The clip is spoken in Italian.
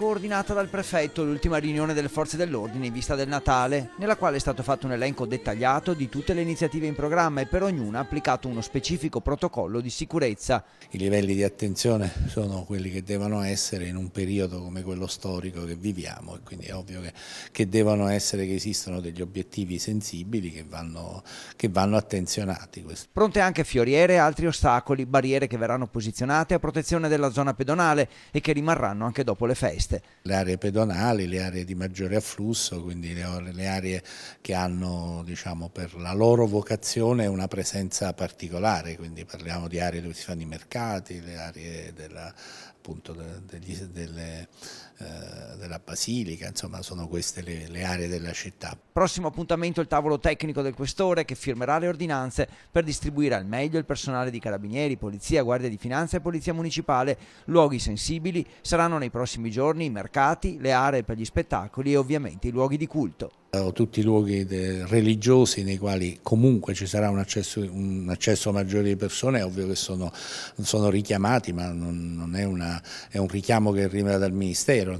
coordinata dal prefetto l'ultima riunione delle forze dell'ordine in vista del Natale, nella quale è stato fatto un elenco dettagliato di tutte le iniziative in programma e per ognuna applicato uno specifico protocollo di sicurezza. I livelli di attenzione sono quelli che devono essere in un periodo come quello storico che viviamo e quindi è ovvio che, che devono essere che esistono degli obiettivi sensibili che vanno, che vanno attenzionati. Pronte anche fioriere e altri ostacoli, barriere che verranno posizionate a protezione della zona pedonale e che rimarranno anche dopo le feste previste le aree pedonali, le aree di maggiore afflusso, quindi le, le aree che hanno diciamo, per la loro vocazione una presenza particolare, quindi parliamo di aree dove si fanno i mercati, le aree della, appunto, degli, delle, eh, della basilica, insomma sono queste le, le aree della città. Prossimo appuntamento il tavolo tecnico del questore che firmerà le ordinanze per distribuire al meglio il personale di carabinieri, polizia, guardia di finanza e polizia municipale. Luoghi sensibili saranno nei prossimi giorni giorni, i mercati, le aree per gli spettacoli e ovviamente i luoghi di culto. Tutti i luoghi religiosi nei quali comunque ci sarà un accesso, un accesso maggiore di persone è ovvio che sono, sono richiamati ma non, non è, una, è, un richiamo che arriva dal Ministero